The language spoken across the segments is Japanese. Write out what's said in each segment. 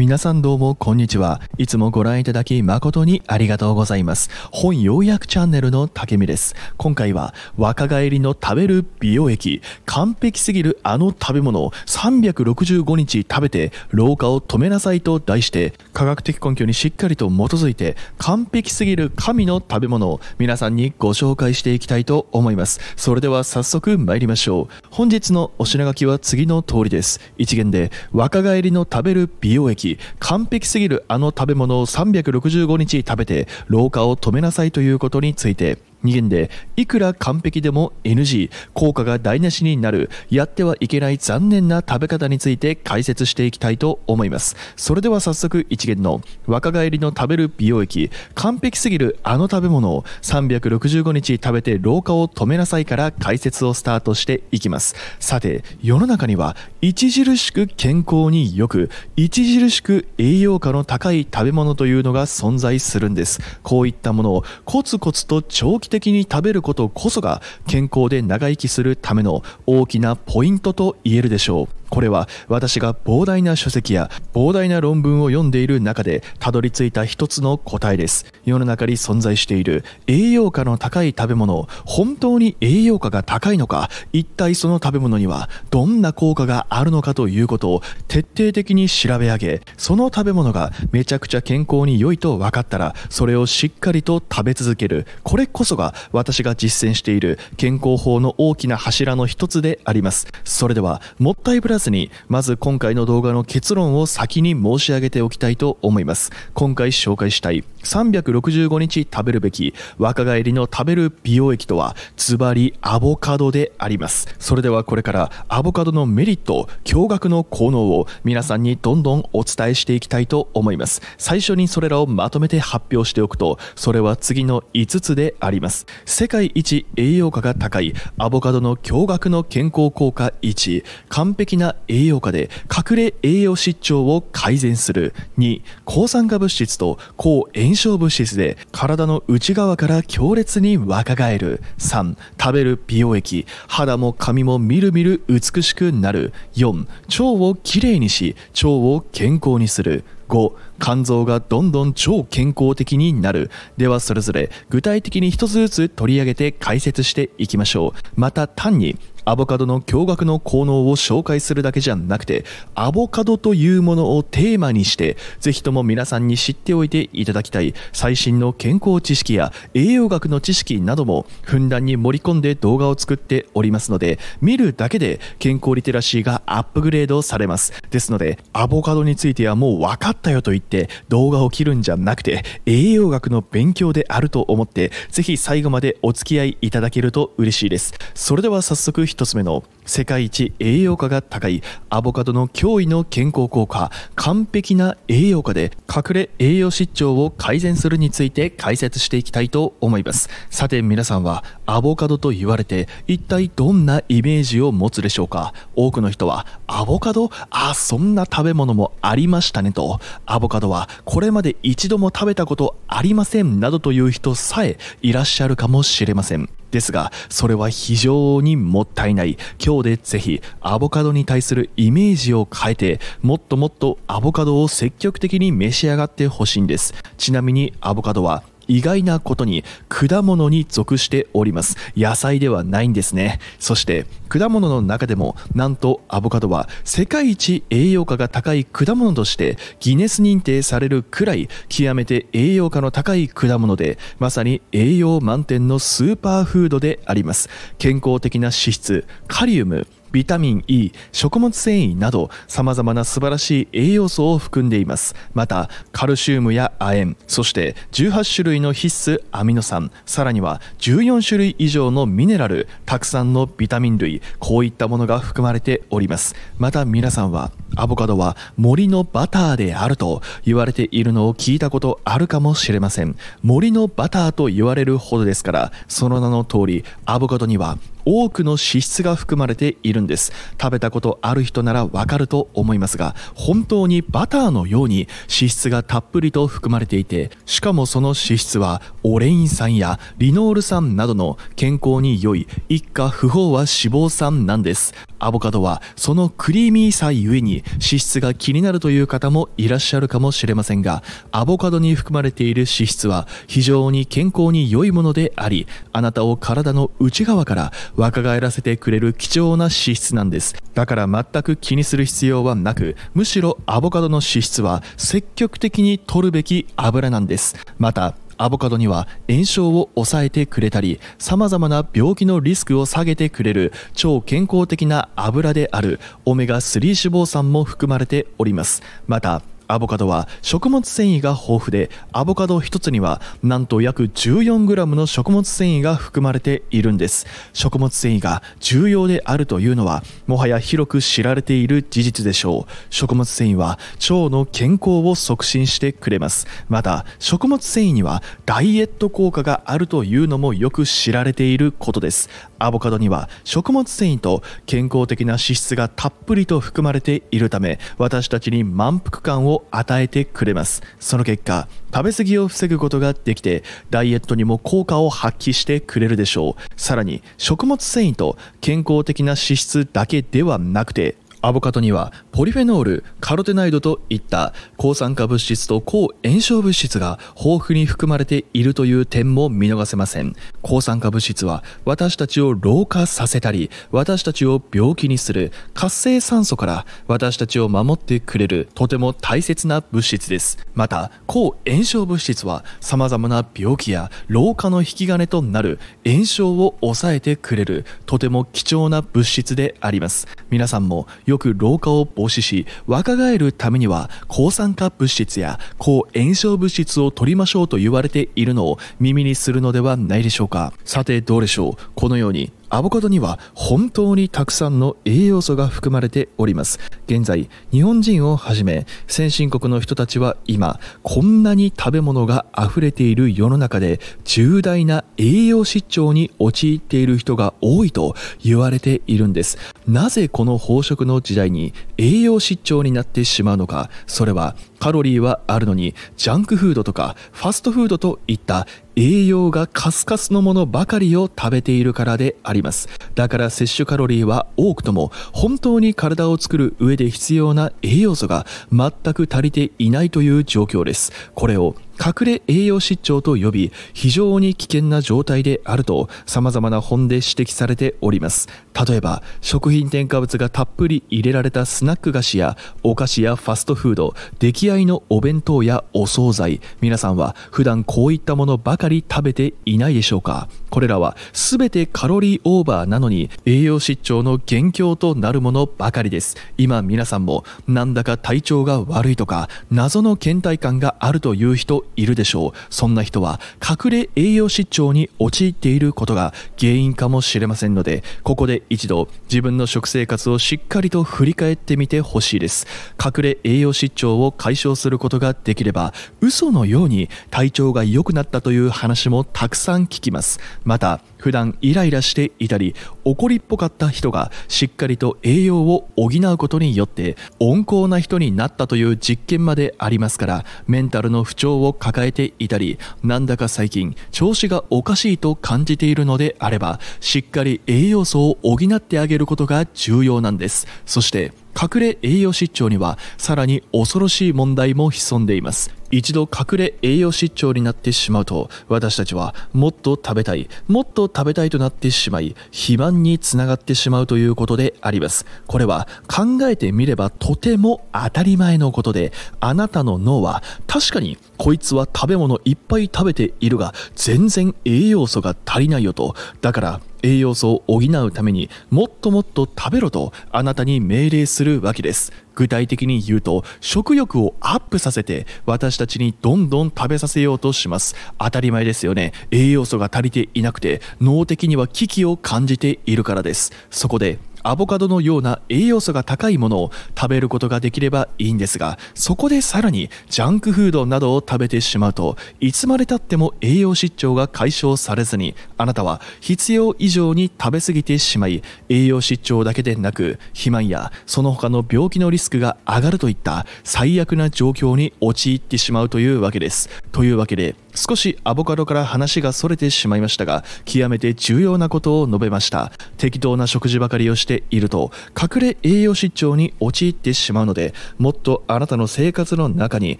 皆さんどうもこんにちは。いつもご覧いただき誠にありがとうございます。本要約チャンネルの竹見です。今回は若返りの食べる美容液、完璧すぎるあの食べ物を365日食べて老化を止めなさいと題して、科学的根拠にしっかりと基づいて完璧すぎる神の食べ物を皆さんにご紹介していきたいと思います。それでは早速参りましょう。本日のお品書きは次の通りです。一元で若返りの食べる美容液完璧すぎるあの食べ物を365日食べて老化を止めなさいということについて2限でいくら完璧でも NG 効果が台無しになるやってはいけない残念な食べ方について解説していきたいと思いますそれでは早速1限の若返りの食べる美容液完璧すぎるあの食べ物を365日食べて老化を止めなさいから解説をスタートしていきますさて世の中には著しく健康によく著しく栄養価の高い食べ物というのが存在するんですこういったものをコツコツと長期的に食べることこそが健康で長生きするための大きなポイントと言えるでしょうこれは私が膨大な書籍や膨大な論文を読んでいる中でたどり着いた一つの答えです世の中に存在している栄養価の高い食べ物本当に栄養価が高いのか一体その食べ物にはどんな効果があるのかということを徹底的に調べ上げその食べ物がめちゃくちゃ健康に良いと分かったらそれをしっかりと食べ続けるこれこそが私が実践している健康法の大きな柱の一つでありますそれではもったいぶらにまず今回の動画の結論を先に申し上げておきたいと思います今回紹介したい365日食べるべき若返りの食べる美容液とはズバリアボカドでありますそれではこれからアボカドのメリット驚愕の効能を皆さんにどんどんお伝えしていきたいと思います最初にそれらをまとめて発表しておくとそれは次の5つであります世界一栄養価が高いアボカドの驚愕の健康効果1完璧な栄養価で隠れ栄養失調を改善する2抗酸化物質と抗炎症物質で体の内側から強烈に若返る3食べる美容液肌も髪もみるみる美しくなる4腸をきれいにし腸を健康にする5肝臓がどんどん超健康的になるではそれぞれ具体的に1つずつ取り上げて解説していきましょうまた単にアボカドの驚愕の効能を紹介するだけじゃなくてアボカドというものをテーマにしてぜひとも皆さんに知っておいていただきたい最新の健康知識や栄養学の知識などもふんだんに盛り込んで動画を作っておりますので見るだけで健康リテラシーがアップグレードされますですのでアボカドについてはもう分かったよと言って動画を切るんじゃなくて栄養学の勉強であると思ってぜひ最後までお付き合いいただけると嬉しいですそれでは早速一つ目の世界一栄養価が高いアボカドの驚異の健康効果完璧な栄養価で隠れ栄養失調を改善するについて解説していきたいと思いますさて皆さんはアボカドと言われて一体どんなイメージを持つでしょうか多くの人はアボカドあそんな食べ物もありましたねとアボカドはこれまで一度も食べたことありませんなどという人さえいらっしゃるかもしれませんですがそれは非常にもったいない今日でぜひアボカドに対するイメージを変えてもっともっとアボカドを積極的に召し上がってほしいんですちなみにアボカドは意外なことに果物に属しております野菜ではないんですねそして果物の中でもなんとアボカドは世界一栄養価が高い果物としてギネス認定されるくらい極めて栄養価の高い果物でまさに栄養満点のスーパーフードであります健康的な脂質カリウムビタミン E、食物繊維など様々な素晴らしい栄養素を含んでいます。また、カルシウムや亜鉛、そして18種類の必須アミノ酸、さらには14種類以上のミネラル、たくさんのビタミン類、こういったものが含まれております。また皆さんは、アボカドは森のバターであると言われているのを聞いたことあるかもしれません。森のバターと言われるほどですから、その名の通り、アボカドには多くの脂質が含まれているんです食べたことある人ならわかると思いますが本当にバターのように脂質がたっぷりと含まれていてしかもその脂質はオレイン酸やリノール酸などの健康に良い一家不飽和脂肪酸なんですアボカドはそのクリーミーさゆえに脂質が気になるという方もいらっしゃるかもしれませんがアボカドに含まれている脂質は非常に健康に良いものでありあなたを体の内側から若返らせてくれる貴重な脂質なんですだから全く気にする必要はなくむしろアボカドの脂質は積極的に摂るべき油なんですまたアボカドには炎症を抑えてくれたり様々な病気のリスクを下げてくれる超健康的な油であるオメガ3脂肪酸も含まれておりますまたアボカドは食物繊維が豊富でアボカド1つにはなんと約 14g の食物繊維が含まれているんです食物繊維が重要であるというのはもはや広く知られている事実でしょう食物繊維は腸の健康を促進してくれますまた食物繊維にはダイエット効果があるというのもよく知られていることですアボカドには食物繊維と健康的な脂質がたっぷりと含まれているため私たちに満腹感を与えてくれますその結果食べ過ぎを防ぐことができてダイエットにも効果を発揮してくれるでしょうさらに食物繊維と健康的な脂質だけではなくてアボカドにはポリフェノールカロテナイドといった抗酸化物質と抗炎症物質が豊富に含まれているという点も見逃せません抗酸化物質は私たちを老化させたり私たちを病気にする活性酸素から私たちを守ってくれるとても大切な物質ですまた抗炎症物質は様々な病気や老化の引き金となる炎症を抑えてくれるとても貴重な物質であります皆さんもよく老化を防止し若返るためには抗酸化物質や抗炎症物質を取りましょうと言われているのを耳にするのではないでしょうかさてどうでしょうこのようにアボカドには本当にたくさんの栄養素が含まれております現在日本人をはじめ先進国の人たちは今こんなに食べ物が溢れている世の中で重大な栄養失調に陥っている人が多いと言われているんですなぜこの飽食の時代に栄養失調になってしまうのかそれはカロリーはあるのにジャンクフードとかファストフードといった栄養がカスカスのものばかりを食べているからであります。だから摂取カロリーは多くとも本当に体を作る上で必要な栄養素が全く足りていないという状況です。これを隠れ栄養失調と呼び非常に危険な状態であると様々な本で指摘されております例えば食品添加物がたっぷり入れられたスナック菓子やお菓子やファストフード出来合いのお弁当やお惣菜皆さんは普段こういったものばかり食べていないでしょうかこれらは全てカロリーオーバーなのに栄養失調の元凶となるものばかりです今皆さんもなんだか体調が悪いとか謎の倦怠感があるという人いるでしょうそんな人は隠れ栄養失調に陥っていることが原因かもしれませんのでここで一度自分の食生活をしっかりと振り返ってみてほしいです隠れ栄養失調を解消することができれば嘘のように体調が良くなったという話もたくさん聞きますまた普段イライラしていたり怒りっぽかった人がしっかりと栄養を補うことによって温厚な人になったという実験までありますからメンタルの不調を抱えていたりなんだか最近調子がおかしいと感じているのであればしっかり栄養素を補ってあげることが重要なんですそして隠れ栄養失調にはさらに恐ろしい問題も潜んでいます一度隠れ栄養失調になってしまうと私たちはもっと食べたいもっと食べたいとなってしまい肥満につながってしまうということでありますこれは考えてみればとても当たり前のことであなたの脳は確かにこいつは食べ物いっぱい食べているが全然栄養素が足りないよとだから栄養素を補うためにもっともっと食べろとあなたに命令するわけです具体的に言うと食欲をアップさせて私たちにどんどん食べさせようとします当たり前ですよね栄養素が足りていなくて脳的には危機を感じているからですそこでアボカドのような栄養素が高いものを食べることができればいいんですがそこでさらにジャンクフードなどを食べてしまうといつまでたっても栄養失調が解消されずにあなたは必要以上に食べ過ぎてしまい栄養失調だけでなく肥満やその他の病気のリスクが上がるといった最悪な状況に陥ってしまうというわけですというわけで少しアボカドから話が逸れてしまいましたが極めて重要なことを述べました適当な食事ばかりをしていると隠れ栄養失調に陥ってしまうのでもっとあなたの生活の中に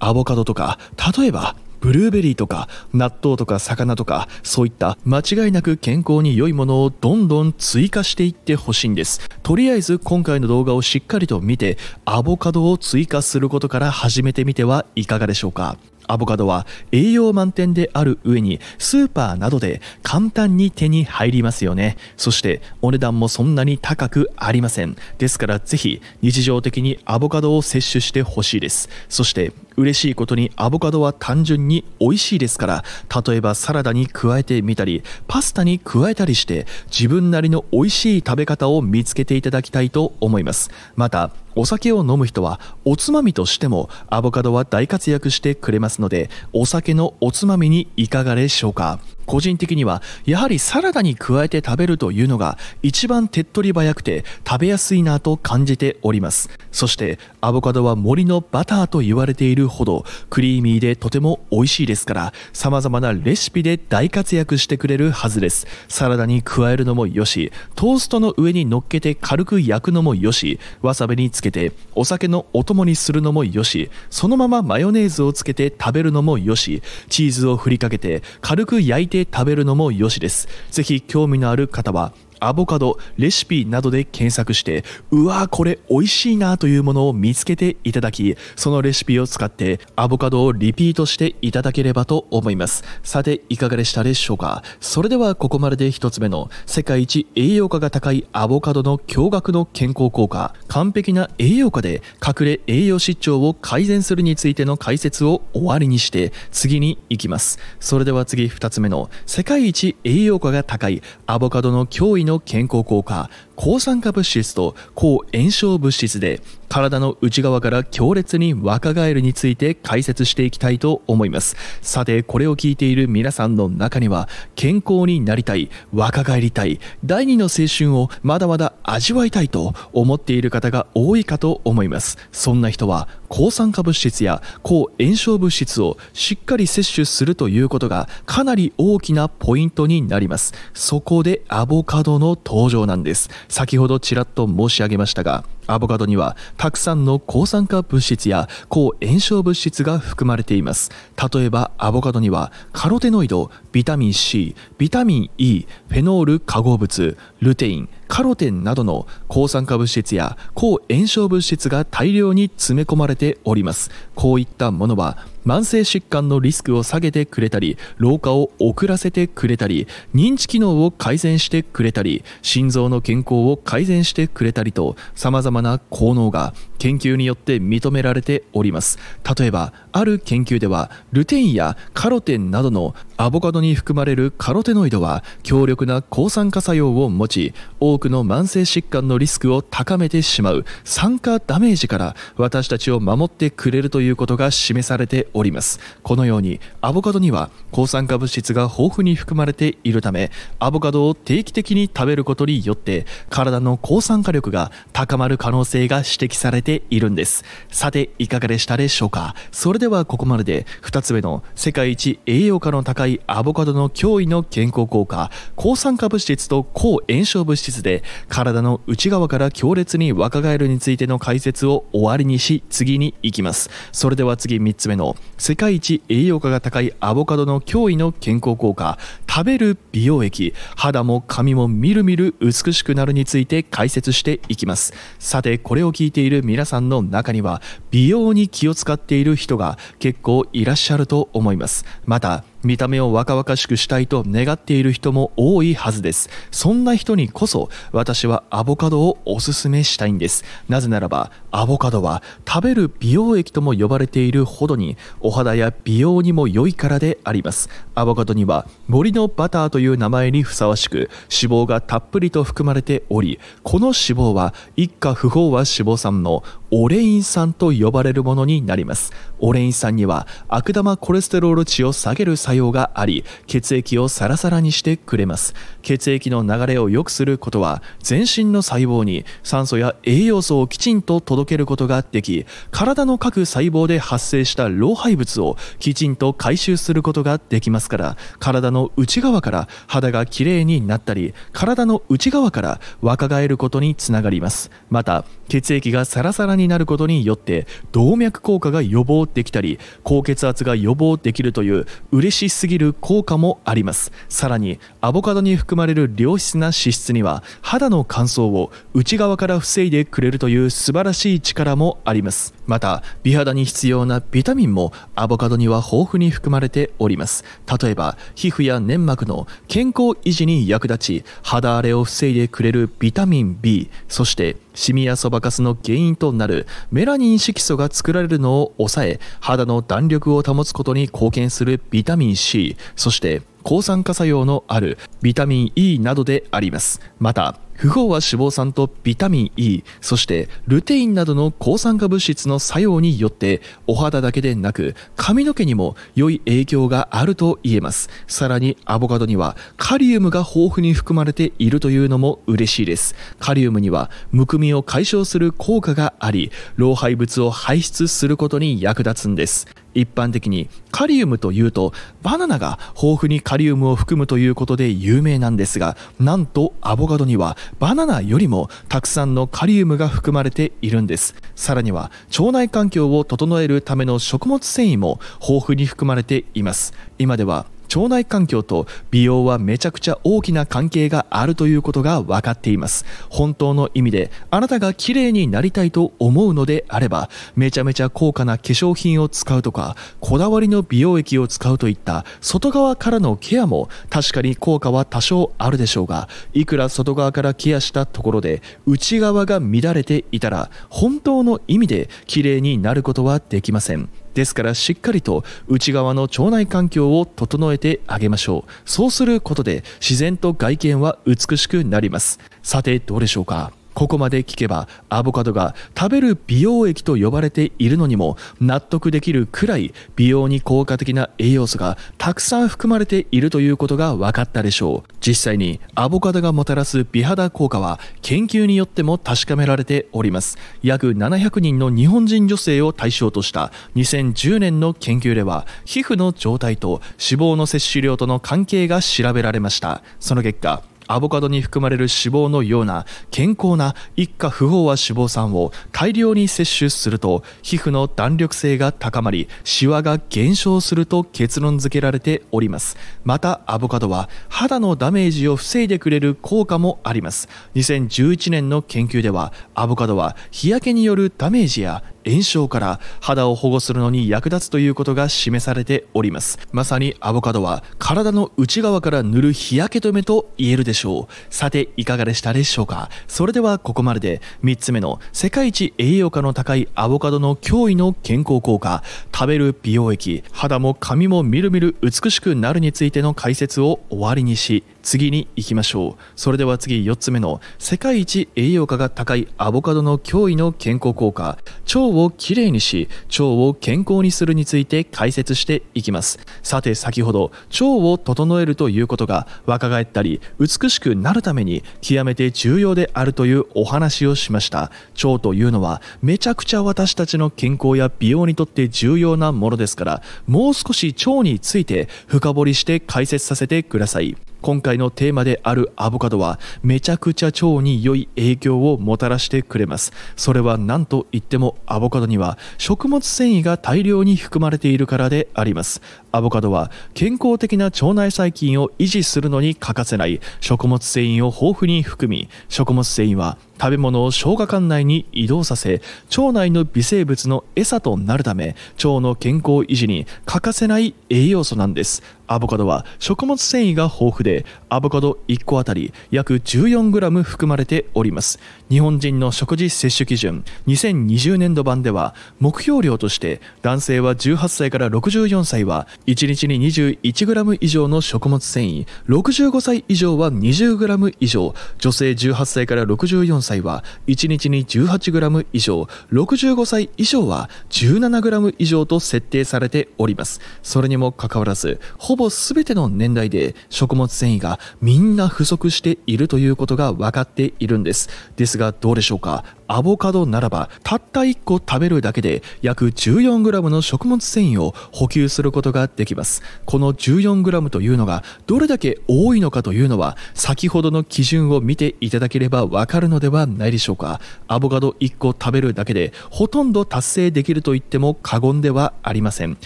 アボカドとか例えばブルーベリーとか納豆とか魚とかそういった間違いなく健康に良いものをどんどん追加していってほしいんですとりあえず今回の動画をしっかりと見てアボカドを追加することから始めてみてはいかがでしょうかアボカドは栄養満点である上にスーパーなどで簡単に手に入りますよねそしてお値段もそんなに高くありませんですからぜひ日常的にアボカドを摂取してほしいですそして嬉しいことにアボカドは単純に美味しいですから例えばサラダに加えてみたりパスタに加えたりして自分なりの美味しい食べ方を見つけていただきたいと思いますまたお酒を飲む人はおつまみとしてもアボカドは大活躍してくれますのでお酒のおつまみにいかがでしょうか個人的にはやはりサラダに加えて食べるというのが一番手っ取り早くて食べやすいなと感じておりますそしてアボカドは森のバターと言われているほどクリーミーでとても美味しいですから様々なレシピで大活躍してくれるはずですサラダに加えるのもよしトーストの上に乗っけて軽く焼くのもよしわさびにつけてお酒のお供にするのもよしそのままマヨネーズをつけて食べるのもよしチーズをふりかけて軽く焼いてて食べるのも良しです。ぜひ興味のある方はアボカドレシピなどで検索してうわーこれ美味しいなというものを見つけていただきそのレシピを使ってアボカドをリピートしていただければと思いますさていかがでしたでしょうかそれではここまでで1つ目の世界一栄養価が高いアボカドの驚愕の健康効果完璧な栄養価で隠れ栄養失調を改善するについての解説を終わりにして次に行きますそれでは次2つ目の世界一栄養価が高いアボカドの驚異の健康効果抗酸化物質と抗炎症物質で体の内側から強烈に若返るについて解説していきたいと思いますさてこれを聞いている皆さんの中には健康になりたい若返りたい第二の青春をまだまだ味わいたいと思っている方が多いかと思いますそんな人は抗酸化物質や抗炎症物質をしっかり摂取するということがかなり大きなポイントになりますそこでアボカドの登場なんです先ほどちらっと申し上げましたがアボカドにはたくさんの抗酸化物質や抗炎症物質が含まれています例えばアボカドにはカロテノイドビタミン C ビタミン E フェノール化合物ルテインカロテンなどの抗酸化物質や抗炎症物質が大量に詰め込まれておりますこういったものは慢性疾患のリスクを下げてくれたり老化を遅らせてくれたり認知機能を改善してくれたり心臓の健康を改善してくれたりと様々まな効能が研究によって認められております例えばある研究ではルテインやカロテンなどのアボカドに含まれるカロテノイドは強力な抗酸化作用を持ち多くの慢性疾患のリスクを高めてしまう酸化ダメージから私たちを守ってくれるということが示されておりますこのようにアボカドには抗酸化物質が豊富に含まれているためアボカドを定期的に食べることによって体の抗酸化力が高まる可能性が指摘されているんですさていかがでしたでしょうかそれでではここまでで2つ目の世界一栄養価の高いアボカドの脅威の健康効果抗酸化物質と抗炎症物質で体の内側から強烈に若返るについての解説を終わりにし次に行きますそれでは次3つ目の世界一栄養価が高いアボカドの脅威の健康効果食べる美容液肌も髪もみるみる美しくなるについて解説していきますさてこれを聞いている皆さんの中には美容に気を使っている人が結構いらっしゃると思いますまた見た目を若々しくしたいと願っている人も多いはずですそんな人にこそ私はアボカドをおすすめしたいんですなぜならばアボカドは食べる美容液とも呼ばれているほどにお肌や美容にも良いからでありますアボカドには森のバターという名前にふさわしく脂肪がたっぷりと含まれておりこの脂肪は一家不飽和脂肪酸のオレイン酸と呼ばれるものになりますオレイン酸には悪玉コレステロール値を下げる作用があり血液をサラサラにしてくれます血液の流れを良くすることは全身の細胞に酸素や栄養素をきちんと届けることができ体の各細胞で発生した老廃物をきちんと回収することができますから体の内側から肌がきれいになったり体の内側から若返ることにつながりますまた血液がサラサラになることによって動脈硬化が予防できたり高血圧が予防できるという嬉しすぎる効果もありますさらにアボカドに含まれる良質な脂質には肌の乾燥を内側から防いでくれるという素晴らしい力もありますまた美肌に必要なビタミンもアボカドには豊富に含まれております例えば皮膚や粘膜の健康維持に役立ち肌荒れを防いでくれるビタミン B そしてシミやそばかすの原因となるメラニン色素が作られるのを抑え肌の弾力を保つことに貢献するビタミン C そして抗酸化作用のあるビタミン E などでありますまた不飽和脂肪酸とビタミン E そしてルテインなどの抗酸化物質の作用によってお肌だけでなく髪の毛にも良い影響があると言えますさらにアボカドにはカリウムが豊富に含まれているというのも嬉しいですカリウムにはむくみを解消する効果があり老廃物を排出することに役立つんです一般的にカリウムというとバナナが豊富にカリウムを含むということで有名なんですがなんとアボカドにはバナナよりもたくさんのカリウムが含まれているんですさらには腸内環境を整えるための食物繊維も豊富に含まれています今では腸内環境と美容はめちゃくちゃ大きな関係があるということが分かっています本当の意味であなたが綺麗になりたいと思うのであればめちゃめちゃ高価な化粧品を使うとかこだわりの美容液を使うといった外側からのケアも確かに効果は多少あるでしょうがいくら外側からケアしたところで内側が乱れていたら本当の意味で綺麗になることはできませんですからしっかりと内側の腸内環境を整えてあげましょうそうすることで自然と外見は美しくなりますさてどうでしょうかここまで聞けばアボカドが食べる美容液と呼ばれているのにも納得できるくらい美容に効果的な栄養素がたくさん含まれているということが分かったでしょう実際にアボカドがもたらす美肌効果は研究によっても確かめられております約700人の日本人女性を対象とした2010年の研究では皮膚の状態と脂肪の摂取量との関係が調べられましたその結果アボカドに含まれる脂肪のような健康な一家不飽和脂肪酸を大量に摂取すると皮膚の弾力性が高まりシワが減少すると結論付けられておりますまたアボカドは肌のダメージを防いでくれる効果もあります2011年の研究ではアボカドは日焼けによるダメージや炎症から肌を保護するのに役立つということが示されておりますまさにアボカドは体の内側から塗る日焼け止めと言えるでしょうさていかがでしたでしょうかそれではここまでで3つ目の世界一栄養価の高いアボカドの驚異の健康効果食べる美容液肌も髪もみるみる美しくなるについての解説を終わりにし次に行きましょうそれでは次4つ目の世界一栄養価が高いアボカドの驚異の健康効果腸をきれいにし腸を健康にするについて解説していきますさて先ほど腸を整えるということが若返ったり美しくなるために極めて重要であるというお話をしました腸というのはめちゃくちゃ私たちの健康や美容にとって重要なものですからもう少し腸について深掘りして解説させてください今回のテーマであるアボカドはめちゃくちゃ腸に良い影響をもたらしてくれますそれは何と言ってもアボカドには食物繊維が大量に含まれているからでありますアボカドは健康的な腸内細菌を維持するのに欠かせない食物繊維を豊富に含み食物繊維は食べ物を消化管内に移動させ腸内の微生物の餌となるため腸の健康維持に欠かせない栄養素なんですアボカドは食物繊維が豊富でアボカド1個あたり約 14g 含まれております日本人の食事摂取基準2020年度版では目標量として男性は18歳から64歳は1日に 21g 以上の食物繊維65歳以上は 20g 以上女性18歳から64歳は1日に 18g 以上65歳以上は 17g 以上と設定されておりますそれにもかかわらずほほぼ全ての年代で食物繊維がみんな不足しているということが分かっているんです。ですがどうでしょうかアボカドならばたった1個食べるだけで約 14g の食物繊維を補給することができますこの 14g というのがどれだけ多いのかというのは先ほどの基準を見ていただければわかるのではないでしょうかアボカド1個食べるだけでほとんど達成できると言っても過言ではありません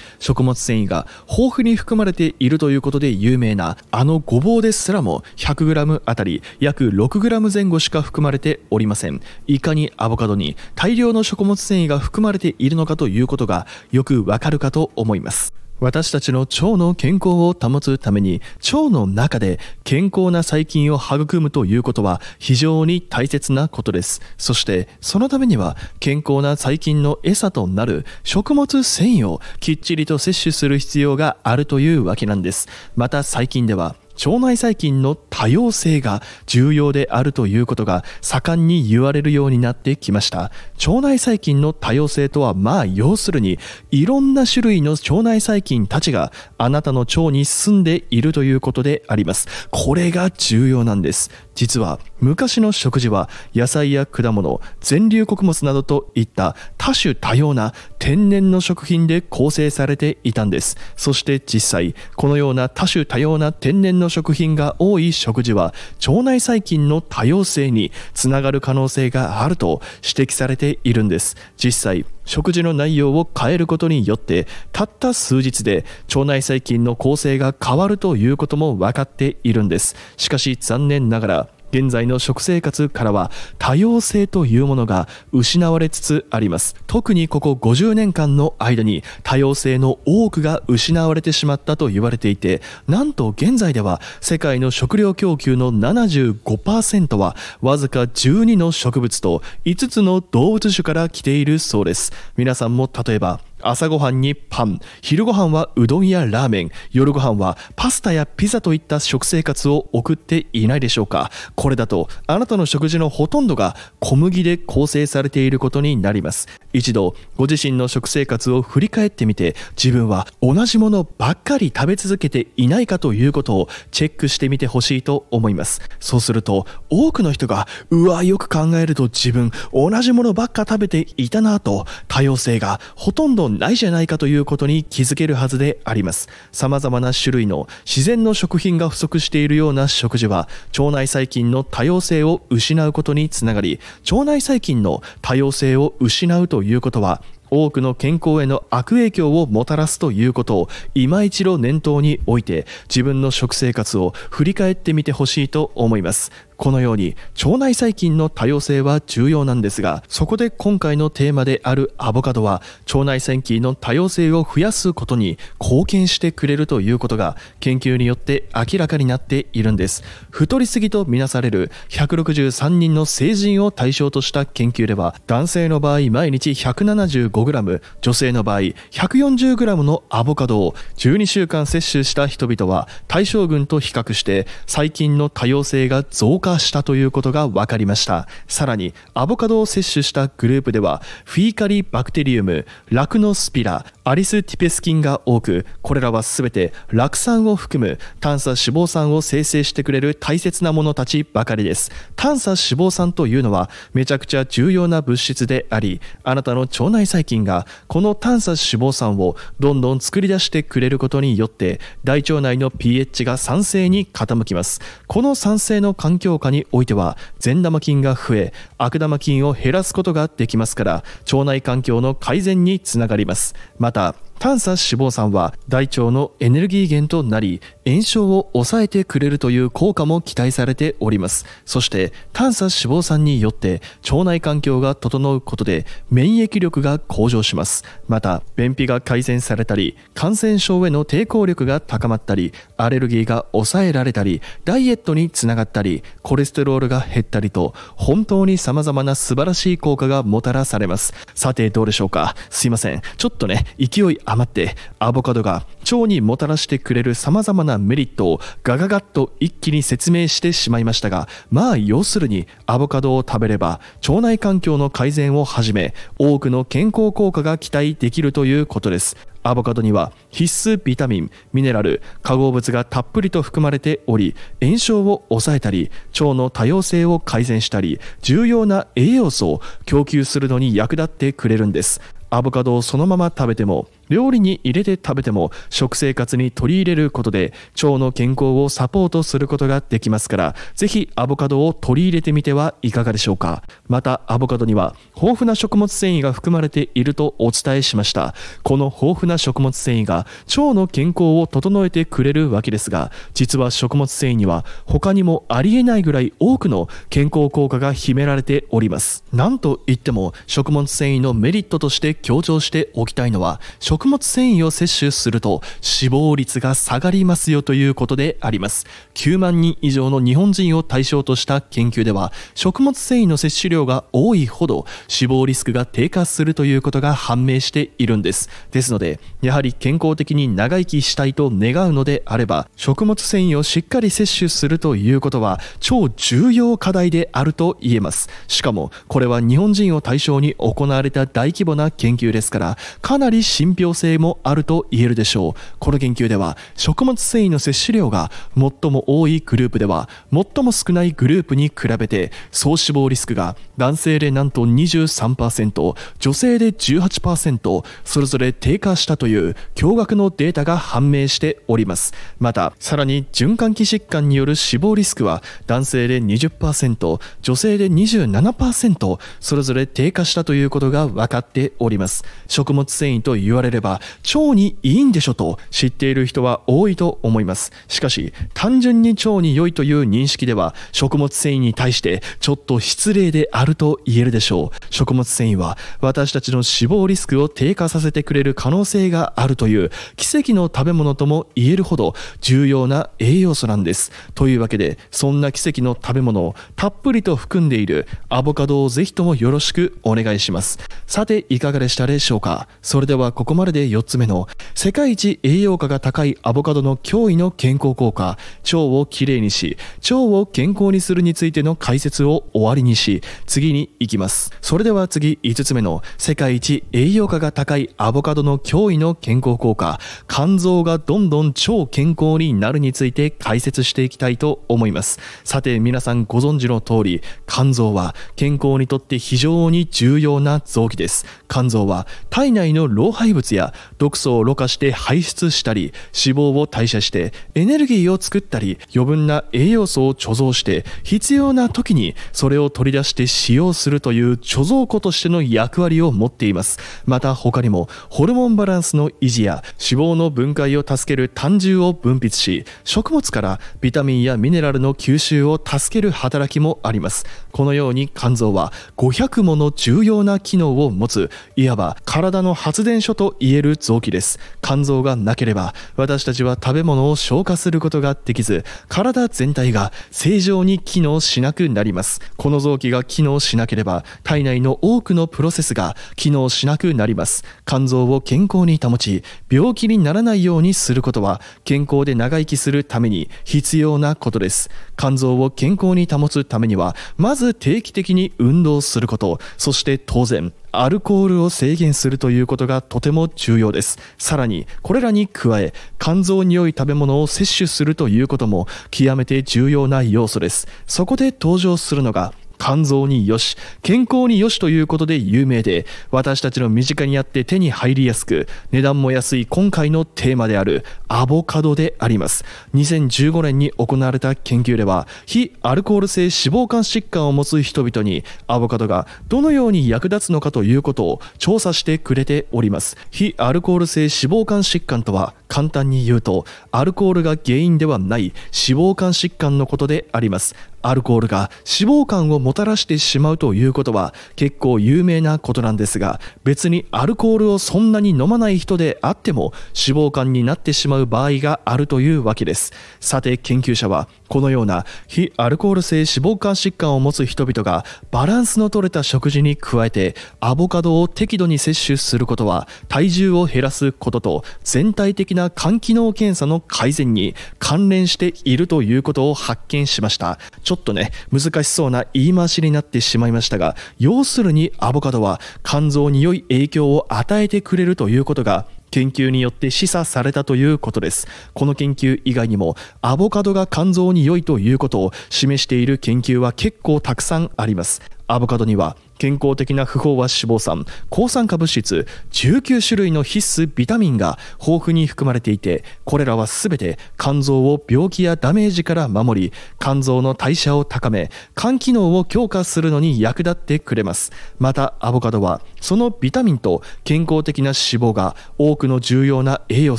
食物繊維が豊富に含まれているということで有名なあのごぼうですらも 100g あたり約 6g 前後しか含まれておりませんいかにアボカドに大量の食物繊維が含まれているのかということがよくわかるかと思います私たちの腸の健康を保つために腸の中で健康な細菌を育むということは非常に大切なことですそしてそのためには健康な細菌の餌となる食物繊維をきっちりと摂取する必要があるというわけなんですまた細菌では腸内細菌の多様性が重要であるということが盛んに言われるようになってきました腸内細菌の多様性とはまあ要するにいろんな種類の腸内細菌たちがあなたの腸に住んでいるということでありますこれが重要なんです実は昔の食事は野菜や果物全粒穀物などといった多種多様な天然の食品で構成されていたんですそして実際このような多種多様な天然の食品が多い食事は腸内細菌の多様性につながる可能性があると指摘されているんです実際食事の内容を変えることによってたった数日で腸内細菌の構成が変わるということも分かっているんですしかし残念ながら現在の食生活からは多様性というものが失われつつあります特にここ50年間の間に多様性の多くが失われてしまったと言われていてなんと現在では世界の食料供給の75%はわずか12の植物と5つの動物種から来ているそうです皆さんも例えば朝ごはんにパン昼ごはんはうどんやラーメン夜ごはんはパスタやピザといった食生活を送っていないでしょうかこれだとあなたの食事のほとんどが小麦で構成されていることになります一度ご自身の食生活を振り返ってみて自分は同じものばっかり食べ続けていないかということをチェックしてみてほしいと思いますそうすると多くの人がうわよく考えると自分同じものばっか食べていたなと多様性がほとんどないじゃないかということに気づけるはずであります。様々な種類の自然の食品が不足しているような食事は、腸内細菌の多様性を失うことにつながり、腸内細菌の多様性を失うということは、多くの健康への悪影響をもたらすということを今一度念頭に置いて自分の食生活を振り返ってみてほしいと思いますこのように腸内細菌の多様性は重要なんですがそこで今回のテーマであるアボカドは腸内細菌の多様性を増やすことに貢献してくれるということが研究によって明らかになっているんです太りすぎとみなされる163人の成人を対象とした研究では男性の場合毎日 175g 女性の場合 140g のアボカドを12週間摂取した人々は対象群と比較して細菌の多様性が増加化したということが分かりましたさらにアボカドを摂取したグループではフィーカリバクテリウムラクノスピラアリスティペス菌が多くこれらは全て酪酸を含む炭鎖脂肪酸を生成してくれる大切なものたちばかりです炭鎖脂肪酸というのはめちゃくちゃ重要な物質でありあなたの腸内細菌がこの炭鎖脂肪酸をどんどん作り出してくれることによって大腸内の pH が酸性に傾きますこの酸性の環境下においては善玉菌が増え悪玉菌を減らすことができますから腸内環境の改善につながりますまた炭査脂肪酸は大腸のエネルギー源となり炎症を抑えてくれるという効果も期待されておりますそして炭査脂肪酸によって腸内環境が整うことで免疫力が向上しますまた便秘が改善されたり感染症への抵抗力が高まったりアレルギーが抑えられたりダイエットにつながったりコレステロールが減ったりと本当に様々な素晴らしい効果がもたらされますさてどうでしょうかすいませんちょっとね勢い余ってアボカドが腸にもたらしてくれるさまざまなメリットをガガガッと一気に説明してしまいましたがまあ要するにアボカドを食べれば腸内環境の改善をはじめ多くの健康効果が期待できるということですアボカドには必須ビタミンミネラル化合物がたっぷりと含まれており炎症を抑えたり腸の多様性を改善したり重要な栄養素を供給するのに役立ってくれるんですアボカドをそのまま食べても料理に入れて食べても食生活に取り入れることで腸の健康をサポートすることができますからぜひアボカドを取り入れてみてはいかがでしょうかまたアボカドには豊富な食物繊維が含まれているとお伝えしましたこの豊富な食物繊維が腸の健康を整えてくれるわけですが実は食物繊維には他にもありえないぐらい多くの健康効果が秘められておりますなんといっても食物繊維のメリットとして強調しておきたいのは食食物繊維を摂取すると死亡率が下がりますよということであります9万人以上の日本人を対象とした研究では食物繊維の摂取量が多いほど死亡リスクが低下するということが判明しているんですですのでやはり健康的に長生きしたいと願うのであれば食物繊維をしっかり摂取するということは超重要課題であると言えますしかもこれは日本人を対象に行われた大規模な研究ですからかなり信憑用性もあると言えるでしょうこの研究では食物繊維の摂取量が最も多いグループでは最も少ないグループに比べて総死亡リスクが男性でなんと23%女性で18%それぞれ低下したという驚愕のデータが判明しておりますまたさらに循環器疾患による死亡リスクは男性で20%女性で27%それぞれ低下したということが分かっております食物繊維と言われれれば腸にいいんでしょと知っている人は多いと思いますしかし単純に腸に良いという認識では食物繊維に対してちょっと失礼であると言えるでしょう食物繊維は私たちの死亡リスクを低下させてくれる可能性があるという奇跡の食べ物とも言えるほど重要な栄養素なんですというわけでそんな奇跡の食べ物をたっぷりと含んでいるアボカドをぜひともよろしくお願いしますさていかがでしたでしょうかそれではここまでまれで4つ目の世界一栄養価が高いアボカドの脅威の健康効果腸をきれいにし腸を健康にするについての解説を終わりにし次に行きますそれでは次5つ目の世界一栄養価が高いアボカドの脅威の健康効果肝臓がどんどん超健康になるについて解説していきたいと思いますさて皆さんご存知の通り肝臓は健康にとって非常に重要な臓器です肝臓は体内の老廃物や毒素をろ過して排出したり脂肪を代謝してエネルギーを作ったり余分な栄養素を貯蔵して必要な時にそれを取り出して使用するという貯蔵庫としての役割を持っていますまた他にもホルモンバランスの維持や脂肪の分解を助ける胆汁を分泌し食物からビタミンやミネラルの吸収を助ける働きもありますこのように肝臓は500もの重要な機能を持ついわば体の発電所と言える臓器です。肝臓がなければ、私たちは食べ物を消化することができず、体全体が正常に機能しなくなります。この臓器が機能しなければ、体内の多くのプロセスが機能しなくなります。肝臓を健康に保ち、病気にならないようにすることは、健康で長生きするために必要なことです。肝臓を健康に保つためには、まず定期的に運動すること、そして当然、アルコールを制限するということがとても重要ですさらにこれらに加え肝臓に良い食べ物を摂取するということも極めて重要な要素ですそこで登場するのが肝臓によし健康によしということで有名で私たちの身近にあって手に入りやすく値段も安い今回のテーマであるアボカドであります2015年に行われた研究では非アルコール性脂肪肝疾患を持つ人々にアボカドがどのように役立つのかということを調査してくれております非アルコール性脂肪肝疾患とは簡単に言うとアルコールが原因ではない脂肪肝疾患のことでありますアルコールが脂肪肝をもたらしてしまうということは結構有名なことなんですが別にアルコールをそんなに飲まない人であっても脂肪肝になってしまう場合があるというわけですさて研究者はこのような非アルコール性脂肪肝疾患を持つ人々がバランスのとれた食事に加えてアボカドを適度に摂取することは体重を減らすことと全体的な肝機能検査の改善に関連しているということを発見しましたちょっとね、難しそうな言い回しになってしまいましたが、要するにアボカドは肝臓に良い影響を与えてくれるということが研究によって示唆されたということです。この研究以外にも、アボカドが肝臓に良いということを示している研究は結構たくさんあります。アボカドには健康的な不飽和脂肪酸抗酸化物質19種類の必須ビタミンが豊富に含まれていてこれらは全て肝臓を病気やダメージから守り肝臓の代謝を高め肝機能を強化するのに役立ってくれますまたアボカドはそのビタミンと健康的な脂肪が多くの重要な栄養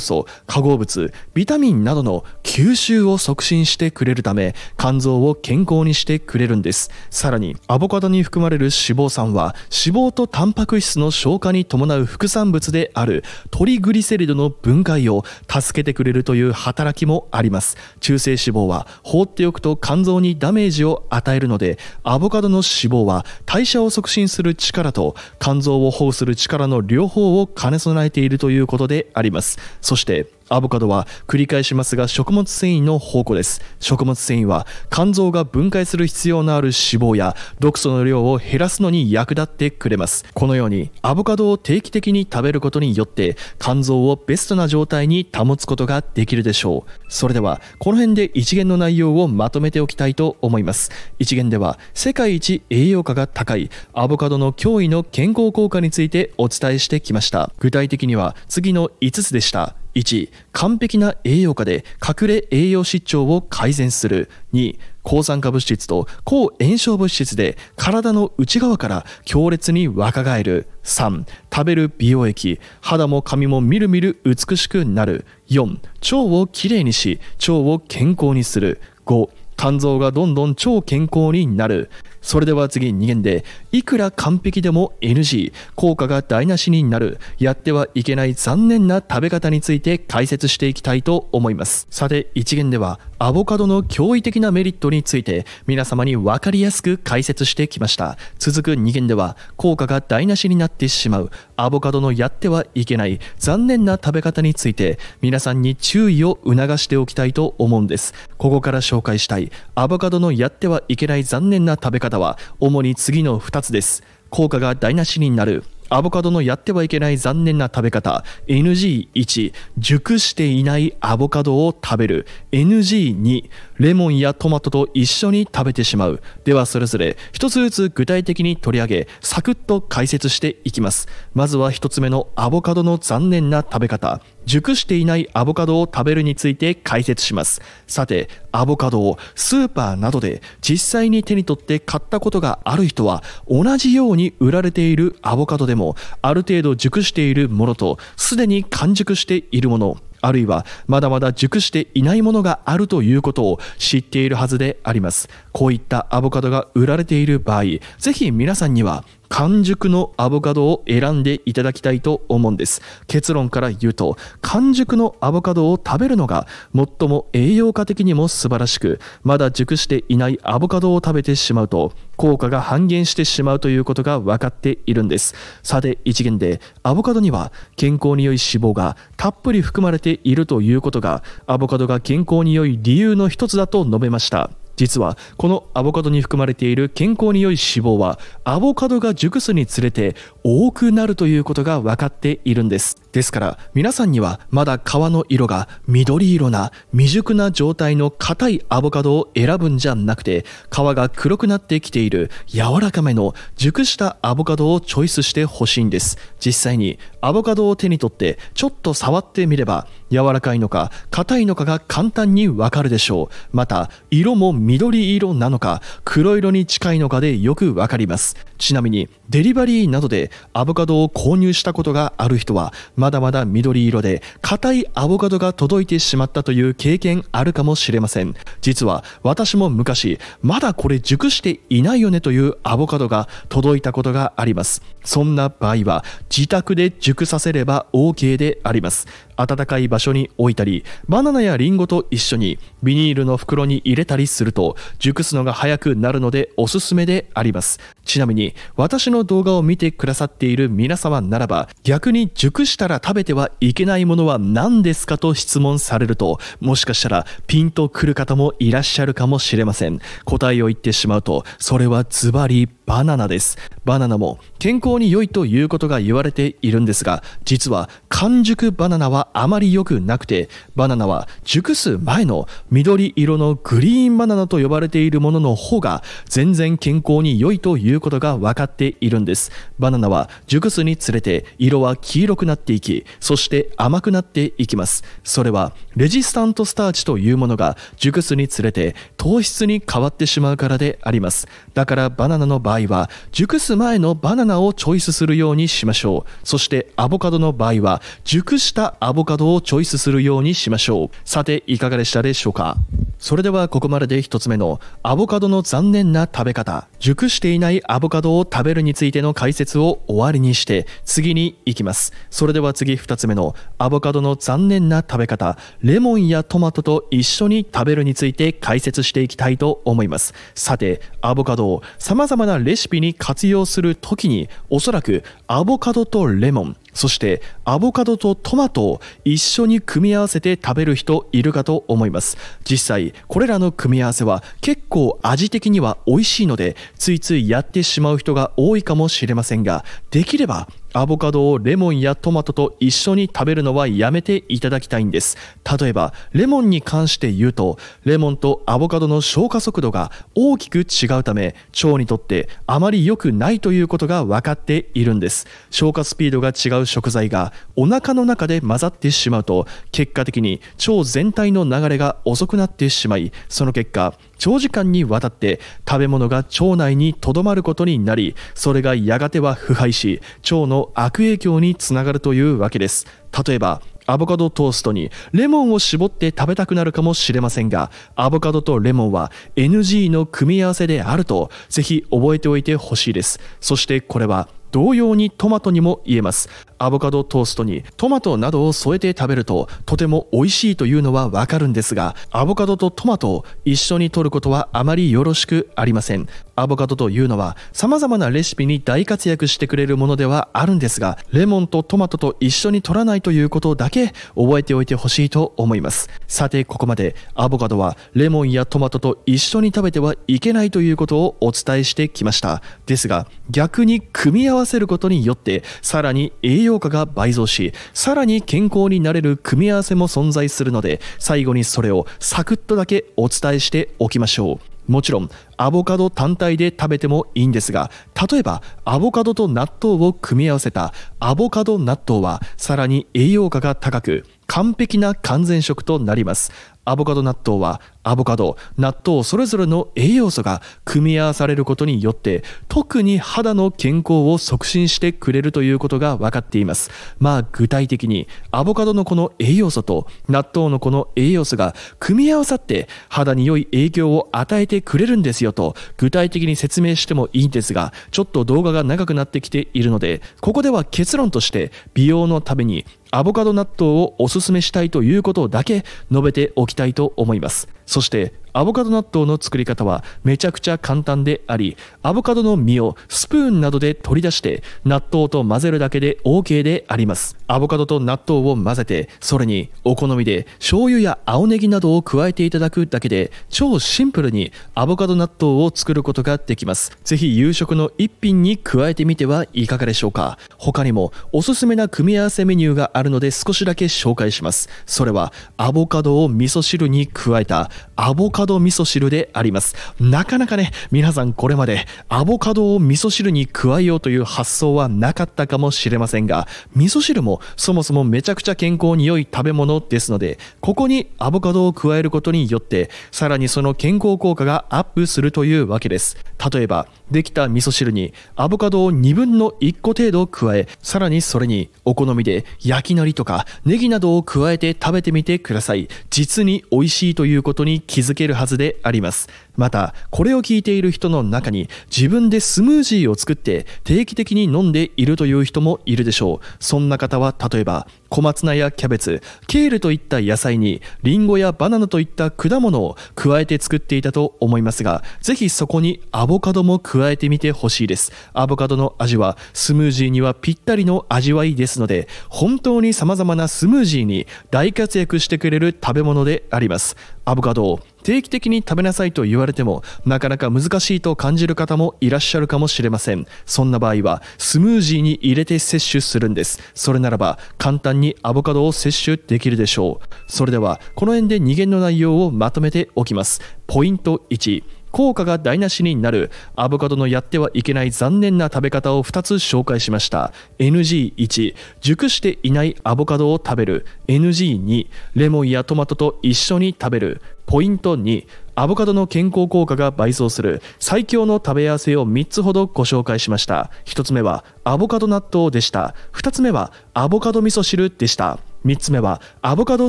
素化合物ビタミンなどの吸収を促進してくれるため肝臓を健康にしてくれるんですさらにアボカドに含まれる脂肪酸は脂肪とタンパク質の消化に伴う副産物であるトリグリセリドの分解を助けてくれるという働きもあります中性脂肪は放っておくと肝臓にダメージを与えるのでアボカドの脂肪は代謝を促進する力と肝臓を保護する力の両方を兼ね備えているということでありますそしてアボカドは繰り返しますが食物繊維の宝庫です食物繊維は肝臓が分解する必要のある脂肪や毒素の量を減らすのに役立ってくれますこのようにアボカドを定期的に食べることによって肝臓をベストな状態に保つことができるでしょうそれではこの辺で一元の内容をまとめておきたいと思います一元では世界一栄養価が高いアボカドの脅威の健康効果についてお伝えしてきました具体的には次の5つでした1完璧な栄養価で隠れ栄養失調を改善する2抗酸化物質と抗炎症物質で体の内側から強烈に若返る3食べる美容液肌も髪もみるみる美しくなる4腸をきれいにし腸を健康にする5肝臓がどんどん超健康になるそれでは次2限で、いくら完璧でも NG、効果が台無しになる、やってはいけない残念な食べ方について解説していきたいと思います。さて、1限では、アボカドの驚異的なメリットについて、皆様に分かりやすく解説してきました。続く2限では、効果が台無しになってしまう、アボカドのやってはいけない、残念な食べ方について、皆さんに注意を促しておきたいと思うんです。ここから紹介したい、アボカドのやってはいけない残念な食べ方方は主に次の2つです効果が台無しになるアボカドのやってはいけない残念な食べ方 NG1 熟していないアボカドを食べる NG2 レモンやトマトと一緒に食べてしまうではそれぞれ1つずつ具体的に取り上げサクッと解説していきますまずは1つ目のアボカドの残念な食べ方熟していないアボカドを食べるについて解説しますさてアボカドをスーパーなどで実際に手に取って買ったことがある人は同じように売られているアボカドでもある程度熟しているものとすでに完熟しているものあるいはまだまだ熟していないものがあるということを知っているはずでありますこういったアボカドが売られている場合ぜひ皆さんには完熟のアボカドを選んでいただきたいと思うんです結論から言うと完熟のアボカドを食べるのが最も栄養価的にも素晴らしくまだ熟していないアボカドを食べてしまうと効果が半減してしまうということが分かっているんですさて一元でアボカドには健康に良い脂肪がたっぷり含まれているということがアボカドが健康に良い理由の一つだと述べました実はこのアボカドに含まれている健康に良い脂肪はアボカドが熟すにつれて多くなるということが分かっているんですですから皆さんにはまだ皮の色が緑色な未熟な状態の硬いアボカドを選ぶんじゃなくて皮が黒くなってきている柔らかめの熟したアボカドをチョイスしてほしいんです実際にアボカドを手に取ってちょっと触ってみれば柔らかいのか硬いのかが簡単にわかるでしょうまた色も緑色なのか黒色に近いのかでよくわかりますちなみにデリバリーなどでアボカドを購入したことがある人はまだまだ緑色で硬いアボカドが届いてしまったという経験あるかもしれません実は私も昔まだこれ熟していないよねというアボカドが届いたことがありますそんな場合は自宅で熟させれば OK であります暖かい場所に置いたりバナナやリンゴと一緒にビニールの袋に入れたりすると熟すのが早くなるのでおすすめでありますちなみに私の動画を見てくださっている皆様ならば逆に熟したら食べてはいけないものは何ですかと質問されるともしかしたらピンとくる方もいらっしゃるかもしれません答えを言ってしまうとそれはズバリバナナですバナナも健康に良いということが言われているんですが実は完熟バナナはあまり良くなくてバナナは熟す前の緑色のグリーンバナナと呼ばれているものの方が全然健康に良いということが分かっているんですバナナは熟すにつれて色は黄色くなっていきそして甘くなっていきますそれはレジスタントスターチというものが熟すにつれて糖質に変わってしまうからでありますだからバナナの場合は熟すす前のバナナをチョイスするようにしましょうそしてアボカドの場合は熟したアボカドをチョイスするようにしましょうさていかがでしたでしょうかそれではここまでで1つ目のアボカドの残念な食べ方熟していないアボカドを食べるについての解説を終わりにして次に行きますそれでは次2つ目のアボカドの残念な食べ方レモンやトマトと一緒に食べるについて解説していきたいと思いますさてアボカドを様々なレシピに活用する時におそらくアボカドとレモンそしてアボカドとトマトを一緒に組み合わせて食べる人いるかと思います実際これらの組み合わせは結構味的には美味しいのでついついやってしまう人が多いかもしれませんができればアボカドをレモンやトマトと一緒に食べるのはやめていただきたいんです例えばレモンに関して言うとレモンとアボカドの消化速度が大きく違うため腸にとってあまり良くないということが分かっているんです消化スピードが違う食材がお腹の中で混ざってしまうと結果的に腸全体の流れが遅くなってしまいその結果長時間にわたって食べ物が腸内にとどまることになりそれがやがては腐敗し腸の悪影響につながるというわけです例えばアボカドトーストにレモンを絞って食べたくなるかもしれませんがアボカドとレモンは NG の組み合わせであるとぜひ覚えておいてほしいですそしてこれは同様にトマトにも言えますアボカドトーストにトマトなどを添えて食べるととても美味しいというのはわかるんですがアボカドとトマトを一緒に摂ることはあまりよろしくありませんアボカドというのは様々なレシピに大活躍してくれるものではあるんですがレモンとトマトと一緒に摂らないということだけ覚えておいてほしいと思いますさてここまでアボカドはレモンやトマトと一緒に食べてはいけないということをお伝えしてきましたですが逆に組み合わわせることによってさらに栄養価が倍増しさらに健康になれる組み合わせも存在するので最後にそれをサクッとだけお伝えしておきましょうもちろんアボカド単体で食べてもいいんですが例えばアボカドと納豆を組み合わせたアボカド納豆はさらに栄養価が高く完璧な完全食となりますアボカド納豆はアボカド納豆それぞれの栄養素が組み合わされることによって特に肌の健康を促進してくれるということが分かっていますまあ具体的にアボカドのこの栄養素と納豆のこの栄養素が組み合わさって肌に良い影響を与えてくれるんですよと具体的に説明してもいいんですがちょっと動画が長くなってきているのでここでは結論として美容のためにアボカド納豆をおすすめしたいということだけ述べておきたいと思いますそしてアボカド納豆の作り方はめちゃくちゃ簡単でありアボカドの実をスプーンなどで取り出して納豆と混ぜるだけで OK でありますアボカドと納豆を混ぜてそれにお好みで醤油や青ネギなどを加えていただくだけで超シンプルにアボカド納豆を作ることができますぜひ夕食の一品に加えてみてはいかがでしょうか他にもおすすめな組み合わせメニューがあるので少しだけ紹介しますそれはアボカドを味噌汁に加えたアボカドカド味噌汁であります。なかなかね、皆さんこれまでアボカドを味噌汁に加えようという発想はなかったかもしれませんが、味噌汁もそもそもめちゃくちゃ健康に良い食べ物ですので、ここにアボカドを加えることによって、さらにその健康効果がアップするというわけです。例えば、できた味噌汁にアボカドを2分の1個程度加えさらにそれにお好みで焼き海苔とかネギなどを加えて食べてみてください実に美味しいということに気づけるはずでありますまたこれを聞いている人の中に自分でスムージーを作って定期的に飲んでいるという人もいるでしょうそんな方は例えば小松菜やキャベツケールといった野菜にリンゴやバナナといった果物を加えて作っていたと思いますがぜひそこにアボカドも加えてみてほしいですアボカドの味はスムージーにはぴったりの味わいですので本当に様々なスムージーに大活躍してくれる食べ物でありますアボカドを定期的に食べなさいと言われてもなかなか難しいと感じる方もいらっしゃるかもしれませんそんな場合はスムージーに入れて摂取するんですそれならば簡単にアボカドを摂取できるでしょうそれではこの辺で2限の内容をまとめておきますポイント1効果が台無しになるアボカドのやってはいけない残念な食べ方を2つ紹介しました NG1 熟していないアボカドを食べる NG2 レモンやトマトと一緒に食べるポイント2アボカドの健康効果が倍増する最強の食べ合わせを3つほどご紹介しました1つ目はアボカド納豆でした2つ目はアボカド味噌汁でした3つ目はアボカド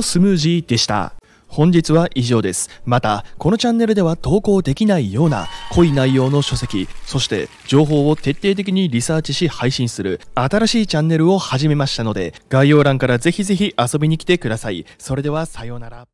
スムージーでした本日は以上です。また、このチャンネルでは投稿できないような濃い内容の書籍、そして情報を徹底的にリサーチし配信する新しいチャンネルを始めましたので、概要欄からぜひぜひ遊びに来てください。それではさようなら。